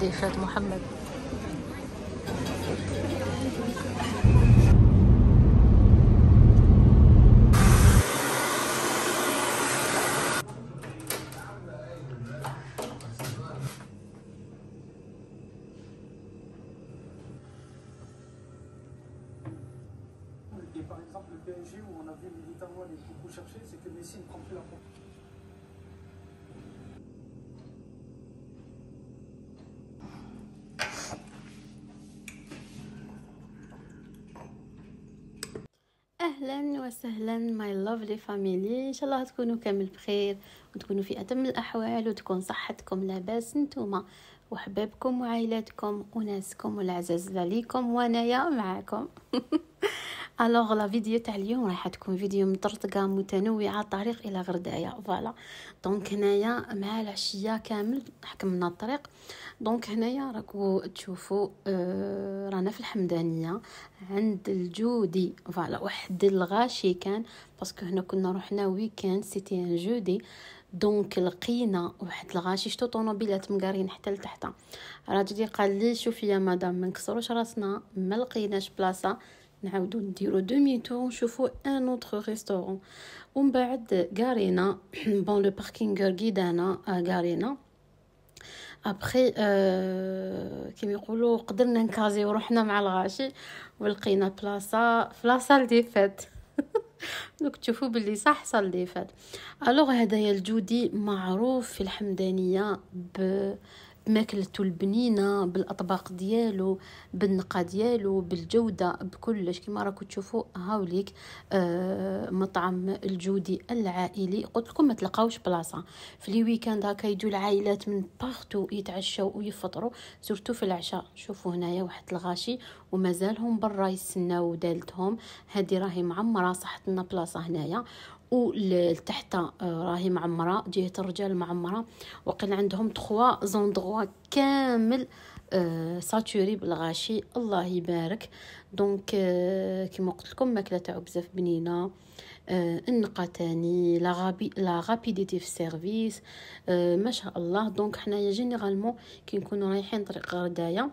Des Fêtes Et par exemple, le PNG où on a vu militairement aller beaucoup chercher, c'est que Messi ne prend plus la porte. اهلا وسهلا ماي لافلي فاميلي ان شاء الله تكونوا كامل بخير وتكونوا في اتم الاحوال وتكون صحتكم لاباس نتوما وحبابكم وعائلاتكم وناسكم والعزاز عليكم وانايا معاكم الوغ لا فيديو تاع اليوم راح تكون فيديو مطرطقه متنوعه طريق الى غردايه فوالا دونك هنايا مع العشيه كامل حكمنا الطريق دونك هنايا راكو تشوفوا آه رانا في الحمدانيه عند الجودي فوالا واحد الغاشي كان باسكو هنا كنا رحنا ويكاند سيتي ان جودي دونك لقينا واحد الغاشي شتو طوموبيلات مقارين حتى لتحت راجلي قال لي شوفي يا مدام ما نكسروش راسنا ما لقيناش بلاصه نعاودو نديرو دومي تو نشوفو ان اوتر ريستورون ومن بعد قارينا بون لو باركينغ كيدانا قارينا ابخي أه كيما يقولوا قدرنا نكازي وروحنا مع الغاشي ولقينا بلاصه بلاصه لدي فات دوك تشوفوا باللي صح صال دي فات الوغ هدايا الجودي معروف في الحمدانيه ب ماكلته البنينه بالاطباق ديالو بالنقا ديالو بالجوده بكلش كما راكم تشوفوا هاوليك آه مطعم الجودي العائلي قلت لكم ما تلقاوش بلاصه في لي ويكاند هكا يجوا العائلات من بارتو يتعشاو ويفطروا سورتو في العشاء شوفوا هنايا واحد الغاشي ومازالهم برا يستناو دالتهم هذه راهي معمره صحتنا بلاصه هنايا والتحت آه، راهي معمره جهه الرجال معمره وقال عندهم تخوا زوندغوا كامل آه، ساتوري بالغاشي الله يبارك دونك آه كما قلت لكم ماكله تاعو بزاف بنينه آه النقه تاني لا غابي لا غابيديتي في السيرفيس ما شاء الله دونك حنايا جينيرالمون كي نكونوا رايحين طريق غردايه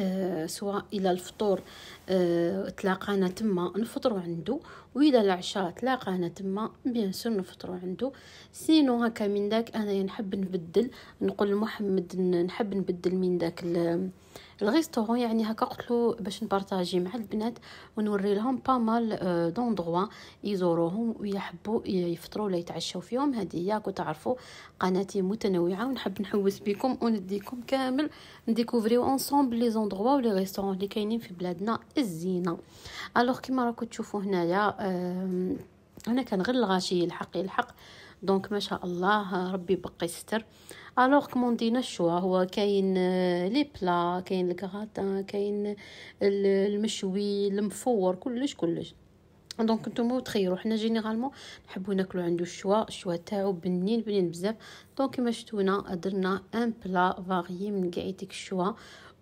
آه، سواء الى الفطور آه، تلاقانا تما نفطروا عنده والى العشاء تلاقانا تما بيان سور نفطروا عنده سينو هكا من داك انا نحب نبدل نقول لمحمد نحب نبدل من داك الريستورون يعني هكا قلت له باش نبارطاجي مع البنات ونوري لهم بامال آه، دوندغوا يزوروهم ويحبوا يفطروا ولا يتعشوا فيهم هذه ياكو تعرفوا قناتي متنوعه ونحب نحوس بكم ونديكم كامل نديكوفريو اونصومبل لي زوندغوا ولي ريستورون اللي كاينين في بلادنا الزينه الوغ كيما راكم تشوفوا هنايا انا كان غير الغاشي الحق الحق دونك ما شاء الله آه، ربي بقي يستر الوغ كوموندينا الشوا هو كاين لي بلا كاين الكغاتان كاين المشوي المفور كلش كلش دونك نتوما تخيروا حنا جينيرالمون نحبو ناكلو عنده الشوا الشوا تاعو بنين بنين بزاف دونك كيما شفتونا درنا ان بلا فاريي من كاع ديك الشوا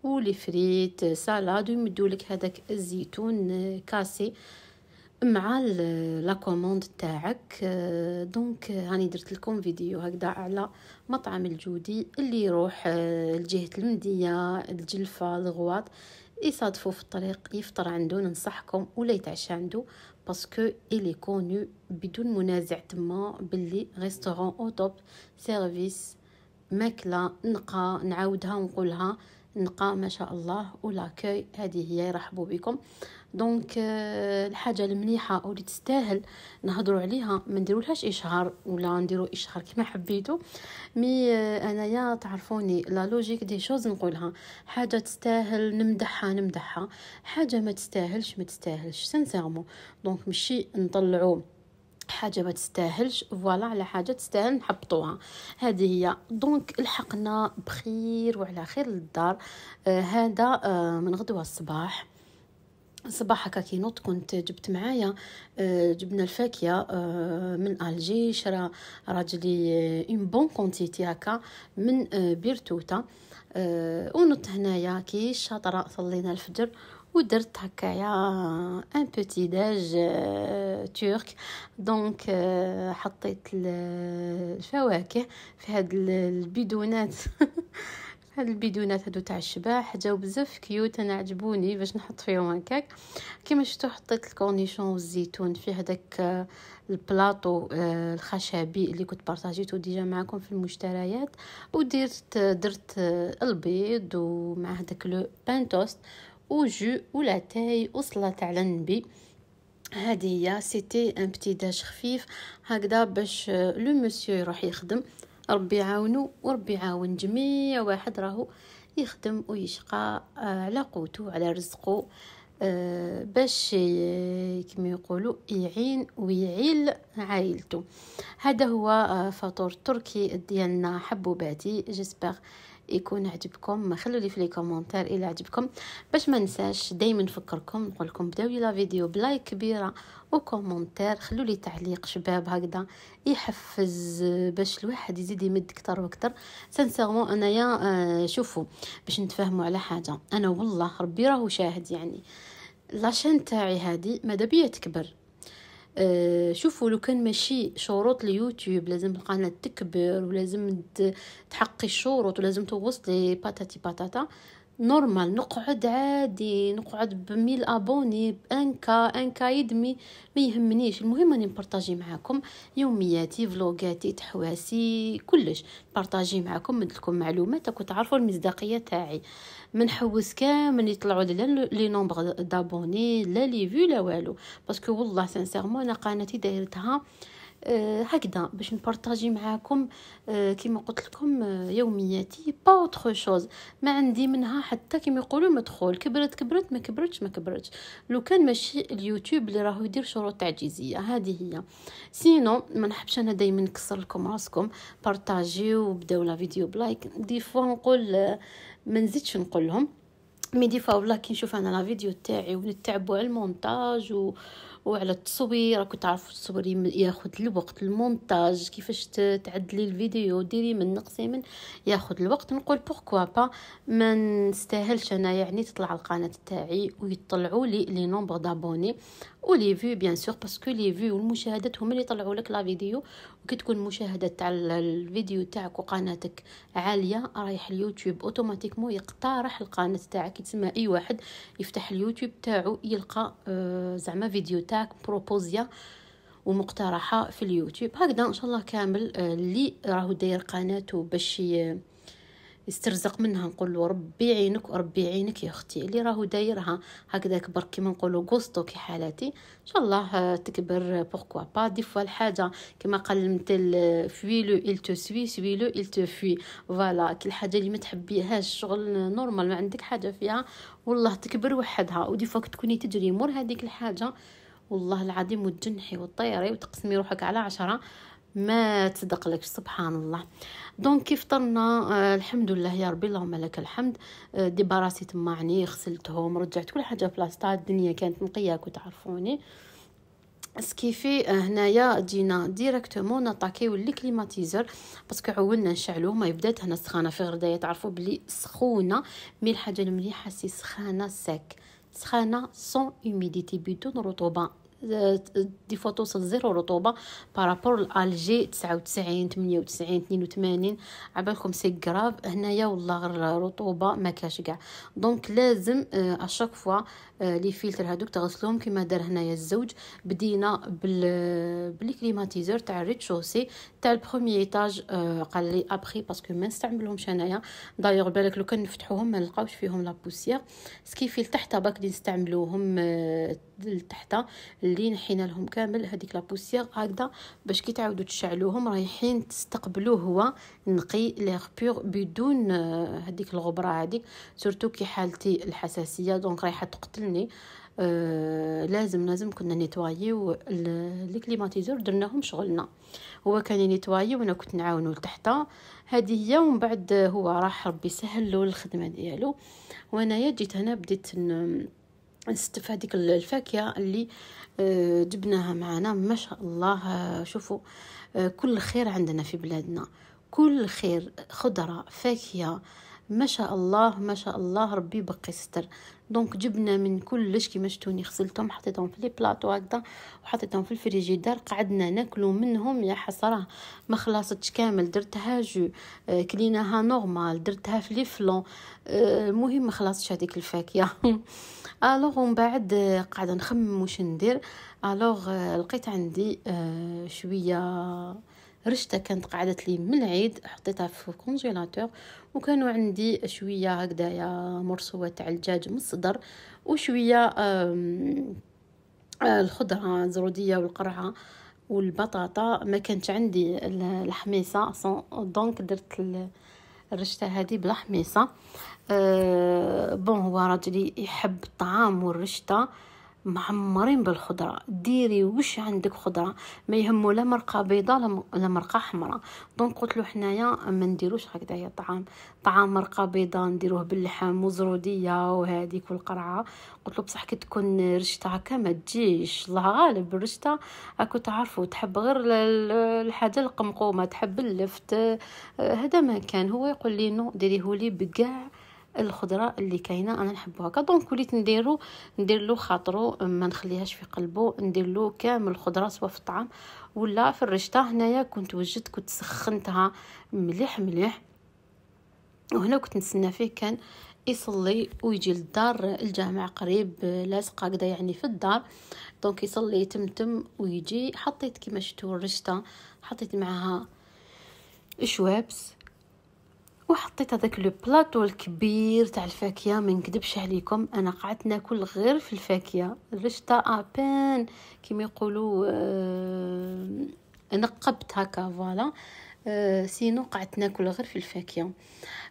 ولي فريت سالاد ويمدولك هذاك الزيتون كاسي مع لا كوموند تاعك دونك آه، آه، هاني درت لكم فيديو هكذا على مطعم الجودي اللي يروح آه، لجهه المديه الجلفه الغواط يصادفوا في الطريق يفطر عنده ننصحكم ولا يتعشى عنده باسكو الي كونو بدون منازع تما باللي ريستورون او توب سيرفيس ماكله نقا نعاودها ونقولها نقا ما شاء الله ولاكاي هذه هي يرحبوا بكم دونك آه، الحاجه المليحه او اللي تستاهل نهضروا عليها ما نديرولهاش اشهار ولا نديروا اشهار كما حبيتو مي آه، انايا تعرفوني لا لوجيك دي شوز نقولها حاجه تستاهل نمدحها نمدحها حاجه ما تستاهلش ما تستاهلش سانسيرمون دونك ماشي نطلعوا حاجه ما تستاهلش فوالا على حاجه تستاهل نحبطوها هذه هي دونك لحقنا بخير وعلى خير للدار آه هذا آه من غدوه الصباح صباح هكا كي نوض كنت جبت معايا آه، جبنا الفاكهه آه، من الجي شرا راجلي اون بون كونتيتي هكا من آه، بيرتوتا ونط هنايا كي الشاطره صلينا الفجر ودرت هكايا ان بوتي داج تورك دونك حطيت الفواكه في هاد البيدونات هاد البيدونات هادو تاع الشباح جاو بزاف كيوت انا عجبوني باش نحط فيهم هكاك كيما شفتو حطيت الكورنيشون والزيتون في هداك آه، البلاطو آه، الخشبي اللي كنت بارطاجيتو ديجا معكم في المشتريات ودرت درت البيض ومع هداك لو بان توست وجو ولاتاي وصلت على النبي هذه هي سيتي ان بتي داش خفيف هكذا باش لو مسيو يروح يخدم ربي يعاونو وربي يعاون جميع واحد راهو يخدم ويشقى على قوتو على رزقو باش كما يقولوا يعين ويعيل عائلته هذا هو فطور تركي ديالنا حبوباتي جيسبر يكون عجبكم خلوا لي في لي كومونتير الا عجبكم باش ما نساش دائما نفكركم نقول لكم بداو لا فيديو بلايك كبيره وكومونتير خلوا لي تعليق شباب هكذا يحفز باش الواحد يزيد يمد اكثر واكثر سانسيرمون انايا آه، شوفوا باش نتفاهموا على حاجه انا والله ربي راهو شاهد يعني لاشين تاعي هادي ماذا بيا تكبر آه، شوفوا لو كان ماشي شروط اليوتيوب لازم القناه تكبر ولازم تحقي الشروط ولازم توصلي باتاتي باتاتا نورمال نقعد عادي نقعد بميل ابوني بانكا انكا يدمي ما يهمنيش المهم راني نبارطاجي معاكم يومياتي فلوغاتي تحواسي كلش بارطاجي معاكم ندلكم معلومات راكم تعرفوا المصداقيه تاعي منحوس كامل كامل يطلعوا لا لي نومبر دابوني لا لي فيو لا والو باسكو والله سانسيرمون انا قناتي دايرتها آه، هكذا باش نبارطاجي معاكم آه، كيما قلت لكم آه، يومياتي با اوتر شوز ما عندي منها حتى كيما يقولوا مدخول كبرت كبرت ما كبرتش ما كبرتش لو كان ماشي اليوتيوب اللي راهو يدير شروط تعجيزيه هذه هي سينو ما نحبش انا دايما نكسر لكم راسكم بارطاجيو وبداو لا فيديو بلايك دي فوا نقول ما نزيدش نقول لهم مي دي فوا والله كي نشوف انا لا فيديو تاعي ونتعبوا على المونتاج و... وعلى التصوير راكو تعرفوا التصوير ياخذ الوقت المونتاج كيفاش تعدلي الفيديو ديري من نقصي من ياخذ الوقت نقول بوركوا با ما نستاهلش انا يعني تطلع القناه تاعي ويطلعوا لي لي نومبر دابوني ولي فيو بيان سور باسكو لي فيو والمشاهدات هما اللي يطلعوا لك لا فيديو وكي تكون المشاهدات تاع الفيديو تاعك وقناتك عاليه رايح اليوتيوب اوتوماتيكمون يقترح القناه تاعك تسمى اي واحد يفتح اليوتيوب تاعو يلقى آه، زعما فيديو نتاعك بروبوزيا ومقترحه في اليوتيوب هكذا ان شاء الله كامل آه، اللي راهو داير قناته باش يسترزق منها نقول له ربي يعينك وربي يعينك يا اختي اللي راهو دايرها هكذا كبر كيما نقولوا غوستو كي حالاتي ان شاء الله آه، تكبر بوركوا با دي فوا الحاجه كما قال المثل فويلو آه، il تو سوي سويلو il تو فوي فوالا كل حاجه اللي ما تحبيهاش شغل نورمال ما عندك حاجه فيها والله تكبر وحدها ودي فوا تكوني تجري مور هذيك الحاجه والله العظيم وتجنحي وتطيري وتقسمي روحك على عشرة ما لك سبحان الله دونك كيف طرنا آه الحمد لله يا ربي اللهم لك الحمد آه دي براسي تما عني غسلتهم رجعت كل حاجه بلاصتها الدنيا كانت نقيه كنت تعرفوني سكيفي آه، هنايا جينا ديريكتومون نطاكيو لي كليماتيزر باسكو عولنا نشعلوه ما بدات هنا السخانه في غردايه تعرفوا بلي سخونه مي الحاجه المليحه سي سخانه ساك سخانه سون هيوميديتي بدون رطوبه آه، دي فوا توصل زيرو رطوبه بارابور لالجي تسعة وتسعين تمنية وتسعين تنين وتمانين عبالكم سي كراف هنايا والله غير رطوبه مكاش كاع دونك لازم اشاك آه، فوا آه، لي فيلتر هادوك تغسلهم كما دار هنايا الزوج بدينا بال بالكليماتيزور تاع الريت شوسي تاع البرومي ايطاج آه، قال لي ابخي باسكو ما نستعملهمش انايا دايوغ بالك لو كان نفتحوهم ما نلقاوش فيهم لا بوسيير في التحت باك لي نستعملوهم آه، التحت اللي نحينا لهم كامل هذيك لا بوسيير هكذا باش كي تعاودوا تشعلوهم رايحين تستقبلوه هو نقي ليغ بور بدون هذيك الغبره هذيك سورتو كي حالتي الحساسيه دونك رايحه تقتل فهمني آه لازم لازم كنا نيتوايو لي كليماتيزور درناهم شغلنا هو كان ينيتوايي وانا كنت نعاونو لتحت هذه هي ومن بعد هو راح ربي سهل له الخدمه ديالو وانايا جيت هنا بديت نستف هذيك الفاكهه اللي أه، جبناها معنا ما شاء الله شوفوا أه، كل خير عندنا في بلادنا كل خير خضره فاكهه ما شاء الله ما شاء الله ربي بقي ستر دونك جبنا من كلش كيما شتوني غسلتهم حطيتهم في لي بلاطو هكذا وحطيتهم في الفريجيدار قعدنا ناكلو منهم يا حسره ما خلاصتش كامل درتها جو آه، كليناها نورمال درتها في لي فلون آه، المهم ما خلاصتش هذيك الفاكهه الوغ ومن بعد آه، قاعده نخمم واش ندير الوغ لقيت عندي شويه رشتها كانت قعدت لي من العيد حطيتها في الكونجيلاتور وكانوا عندي شويه هكدايا مرسوه تاع الدجاج من الصدر وشويه آه، الخضره الزروديه والقرعه والبطاطا ما كانت عندي الحميصه دونك درت الرشته هذه بلا حميصه أه بون هو راجلي يحب الطعام والرشته معمرين بالخضره ديري وش عندك خضره ما يهمو لا مرقه بيضاء لا مرقه حمراء دونك قلت له حنايا ما نديروش هكذايا طعام طعام مرقه بيضاء نديروه باللحم وزروديه وهذيك والقرعه قلت له بصح كي تكون رشته هكا ما تجيش الله غالب الرشته راكو تعرفوا تحب غير الحاجه القمقومه تحب اللفت آه، هذا ما كان هو يقول لي نو ديريهولي بكاع الخضره اللي كاينه انا نحبو هكا دونك وليت نديرو ندير له خاطرو ما نخليهاش في قلبو ندير له كامل الخضره سواء في الطعام ولا في الرشطه هنايا كنت وجدت كنت سخنتها مليح مليح وهنا كنت نتسنى فيه كان يصلي ويجي للدار الجامع قريب لاصقه هكذا يعني في الدار دونك يصلي تمتم ويجي حطيت كيما شفتوا الرشطه حطيت معها شوابس وحطيت هذاك لو بلاطو الكبير تاع الفاكهه ما نكذبش عليكم انا قعدت ناكل غير في الفاكهه الرشطه ابان كيما يقولوا آه نقبت هكا فوالا آه، سينو قعدت ناكل غير في الفاكهه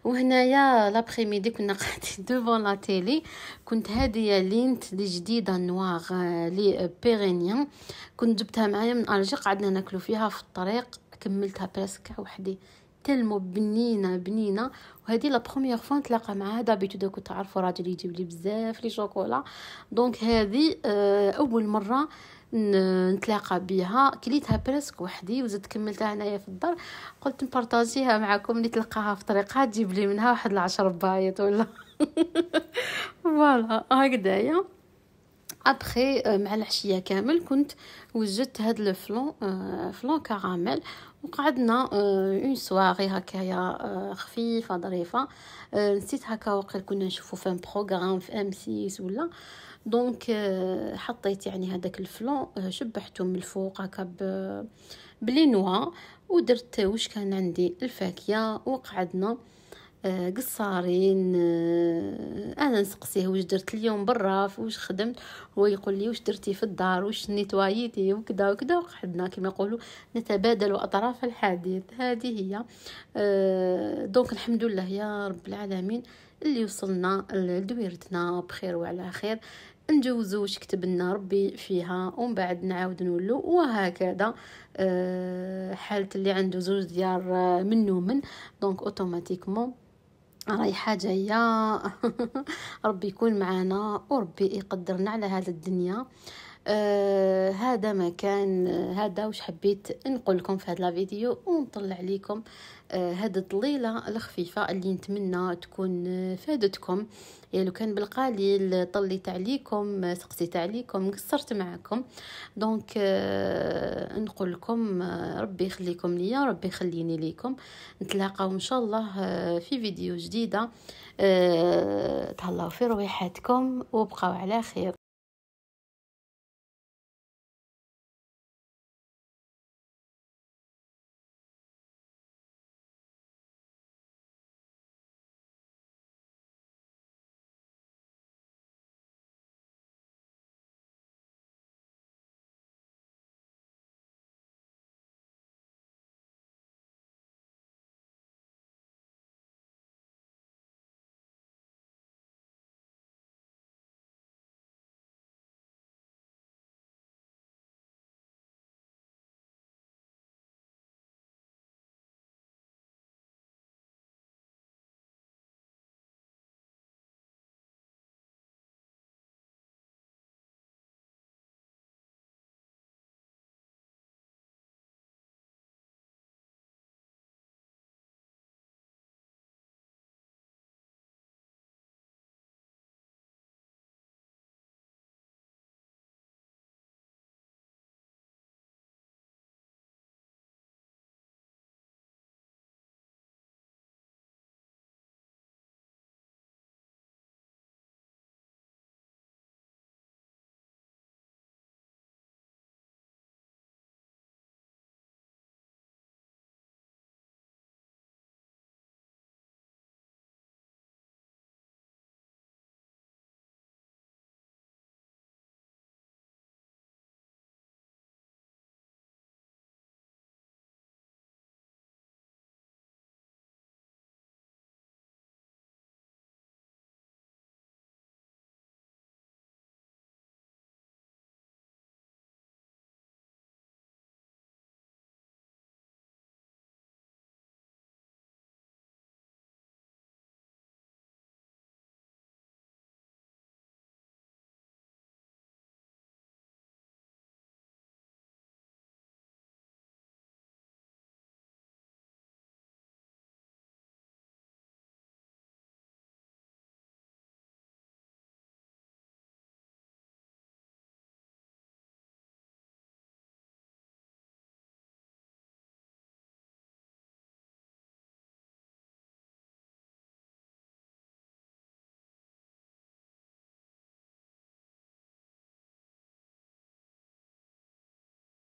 وهنايا لابخي ميدي كنا قاعدين دوفون لا تيلي كنت هاديه لينت لي جديده نواغ آه، لي بيرينيان آه، كنت جبتها معايا من الجي قعدنا ناكلو فيها في الطريق كملتها برسك وحدي تلمو بنينه بنينه وهذه لا بروميير فوا نتلاقى معاها دابيتو داك تعرفوا راجل يجيب لي بزاف لي شوكولا دونك هذه آه، اول مره نتلاقى بها كليتها برسك وحدي وزدت كملتها هنايا في الدار قلت نبارطاجيها معكم اللي تلقاها في طريقها تجيب لي منها واحد العشر بايط ولا فوالا هكذايا ابخي euh, مع العشيه كامل كنت وجدت هاد لو فلون آه، كراميل وقعدنا اون آه، سواغي هكايا آه، خفيفه ظريفه نسيت هكا وقيل كنا نشوفو في ان بروغرام في ام سيس ولا دونك حطيت يعني هذاك الفلون شبحته من الفوق هكا بلي نوا ودرت واش كان عندي الفاكهه وقعدنا آه، قصارين آه، انا نسقسيه واش درت اليوم برا واش خدمت هو يقول لي واش درتي في الدار واش نيتوايتي وكذا وكذا وقعدنا كما يقولوا نتبادل اطراف الحديث هذه هي آه، دونك الحمد لله يا رب العالمين اللي وصلنا لدويرتنا بخير وعلى خير نجوزو واش كتب لنا ربي فيها ومن بعد نعاود نولو وهكذا حالة اللي عنده زوج ديار من دونك اوتوماتيكمون رايحه جايه ربي يكون معنا وربي يقدرنا على هذا الدنيا آه هذا مكان آه، هذا واش حبيت نقول لكم في هذا الفيديو ونطلع لكم آه، هاد الضليلة الخفيفة اللي نتمنى تكون آه، فادتكم يعني لو كان بالقليل طليت عليكم آه، سقسيت عليكم قصرت معكم دونك آه نقول لكم ربي يخليكم ليا ربي يخليني ليكم نتلاقاو ان شاء الله في فيديو جديده آه تهلاو في رويحاتكم وبقاو على خير